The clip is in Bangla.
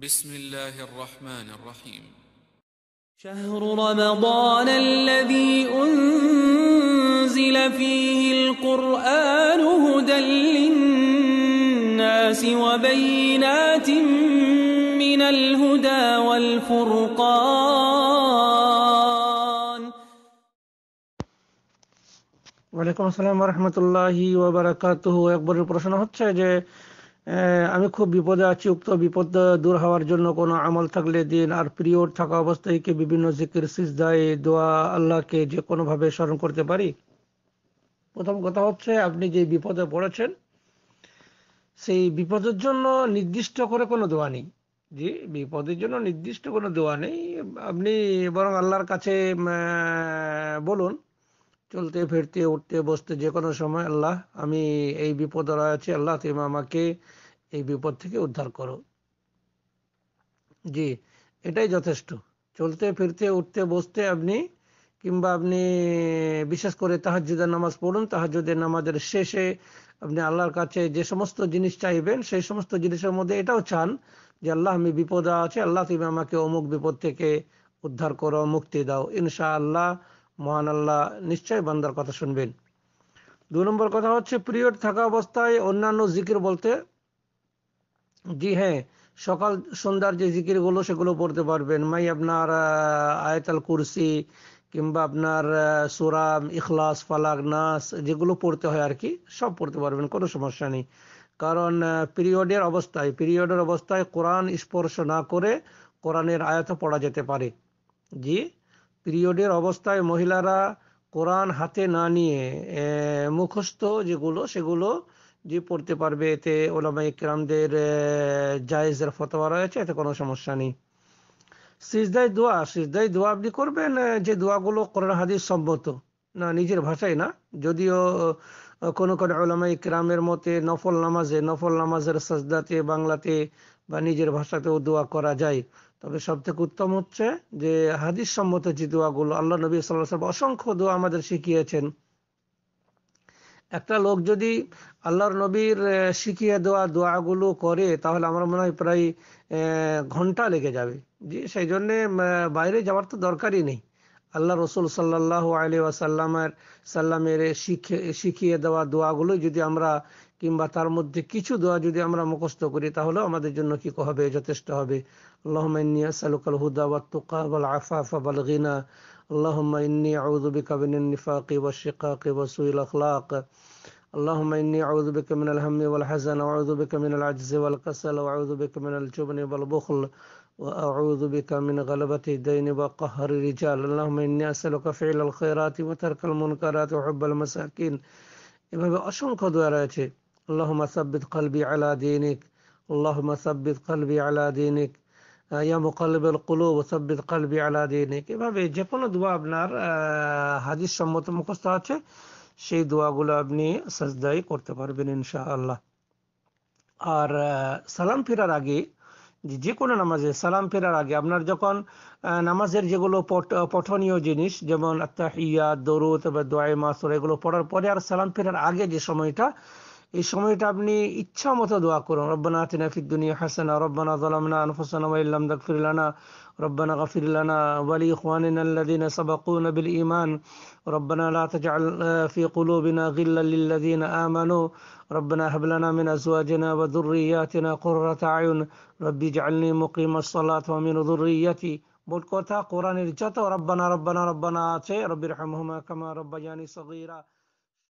بسم الله الرحمن الرحيم شهر رمضان الذي أنزل فيه القرآن هدى للناس وبينات من الهدى والفرقان وعليكم السلام ورحمة الله وبركاته ويقبل البرشنة হচ্ছে আমি খুব বিপদে আছি উক্ত বিপদ দূর হওয়ার জন্য কোনো আমল থাকলে দিন আর প্রিয় থাকা অবস্থায় কি বিভিন্ন জিকির সিজদায় দোয়া আল্লাহকে যে কোনোভাবে স্মরণ করতে পারি প্রথম কথা হচ্ছে আপনি যে বিপদে পড়েছেন সেই বিপদের জন্য নির্দিষ্ট করে কোনো দোয়া নেই জি বিপদের জন্য নির্দিষ্ট কোনো দোয়া নেই আপনি বরং আল্লাহর কাছে বলুন চলতে ফিরতে উঠতে বসতে যে কোনো সময় আল্লাহ আমি এই বিপদ আছি আল্লাহ তুমি আমাকে এই বিপদ থেকে উদ্ধার করো জি এটাই যথেষ্ট চলতে ফিরতে উঠতে বসতে আপনি কিংবা আপনি বিশেষ করে তাহাজুদের নামাজ পড়ুন তাহাজুদের নামাজের শেষে আপনি আল্লাহর কাছে যে সমস্ত জিনিস চাইবেন সেই সমস্ত জিনিসের মধ্যে এটাও চান যে আল্লাহ আমি বিপদে আছে আল্লাহ তুমি আমাকে অমুক বিপদ থেকে উদ্ধার করো মুক্তি দাও ইনশা আল্লাহ মহান আল্লাহ নিশ্চয়ই বান্দার কথা শুনবেন দু নম্বর কথা হচ্ছে পিরিয়ড থাকা অবস্থায় অন্যান্য জিকির বলতে জি হ্যাঁ সকাল সন্ধ্যার যে জিকির গুলো সেগুলো পড়তে পারবেন মাই আপনার আয়তাল কুরসি কিংবা আপনার সুরাম ইখলাস ফালাক নাস যেগুলো পড়তে হয় আর কি সব পড়তে পারবেন কোনো সমস্যা নেই কারণ পিরিয়ডের অবস্থায় পিরিয়ডের অবস্থায় কোরআন স্পর্শ না করে কোরআনের আয়ত পড়া যেতে পারে জি পিরিয়ডের অবস্থায় মহিলারা কোরআন হাতে না নিয়ে মুখস্থ যেগুলো সেগুলো যে পড়তে পারবে এতে ওলামা ইকরামদের জায়েজের ফতোয়া রয়েছে এতে কোনো সমস্যা নেই সিজদাই দোয়া সিজদাই দোয়া আপনি করবেন যে দোয়াগুলো কোরআন হাদিস সম্মত না নিজের ভাষায় না যদিও কোন কোন ওলামাই ক্রামের মতে নফল নামাজে নফল নামাজের সাজদাতে বাংলাতে বা নিজের ভাষাতেও দোয়া করা যায় তবে সব থেকে উত্তম হচ্ছে যে হাদিস সম্মত যে দোয়াগুলো আল্লাহ নবী সাল্লাহ সাল্লাম অসংখ্য দোয়া আমাদের শিখিয়েছেন একটা লোক যদি আল্লাহর নবীর শিখিয়ে দেওয়া দোয়াগুলো করে তাহলে আমার মনে হয় প্রায় ঘন্টা লেগে যাবে যে সেই জন্যে বাইরে যাওয়ার তো দরকারই নেই আল্লাহ রসুল সাল্লাহ আলী ওয়াসাল্লামের সাল্লামের শিখে শিখিয়ে দেওয়া দোয়াগুলো যদি আমরা কিংবা তার মধ্যে কিছু দোয়া যদি আমরা মুখস্থ করি তাহলে আমাদের জন্য কি হবে যথেষ্ট হবে اللهم إني أسألك الهدى والتقى والعفاف والغنى اللهم إني أعوذ بك من النفاق والشقاق وسوء الأخلاق اللهم إني أعوذ بك من الهم والحزن وأعوذ بك من العجز والكسل وأعوذ بك من الجبن والبخل وأعوذ بك من غلبة الدين وقهر الرجال اللهم إني أسألك فعل الخيرات وترك المنكرات وحب المساكين إما بأشون قد اللهم ثبت قلبي على دينك اللهم ثبت قلبي على دينك آه، يا مقلب القلوب ثبت قلبي على دينك إما بجيكونا دعا ابنار آه، حديث شموت مقصد আছে সেই দোয়াগুলো আপনি সাজদাই করতে পারবেন ইনশাআল্লাহ আর সালাম ফেরার আগে যে কোনো নামাজে সালাম ফেরার আগে আপনার যখন নামাজের যেগুলো পঠনীয় জিনিস যেমন আত্মাহিয়া দরুদ বা দোয়াই মাসুর এগুলো পড়ার পরে আর সালাম ফেরার আগে যে সময়টা এই সময়টা আপনি ইচ্ছা মতো দোয়া করুন রব্বানা আতিনা ফিদ দুনিয়া হাসানা রব্বানা যালামনা আনফুসানা ওয়া ইল্লাম তাগফির লানা ربنا غفر لنا إخواننا الذين سبقونا بالإيمان ربنا لا تجعل في قلوبنا غلا للذين آمنوا ربنا هب لنا من أزواجنا وذرياتنا قرة أعين ربي اجعلني مقيم الصلاة ومن ذريتي মোট কথা কোরআনের যত রব্বানা রব্বানা রব্বানা আছে ربي রহমহুমা কামা রব্বায়ানি সগীরা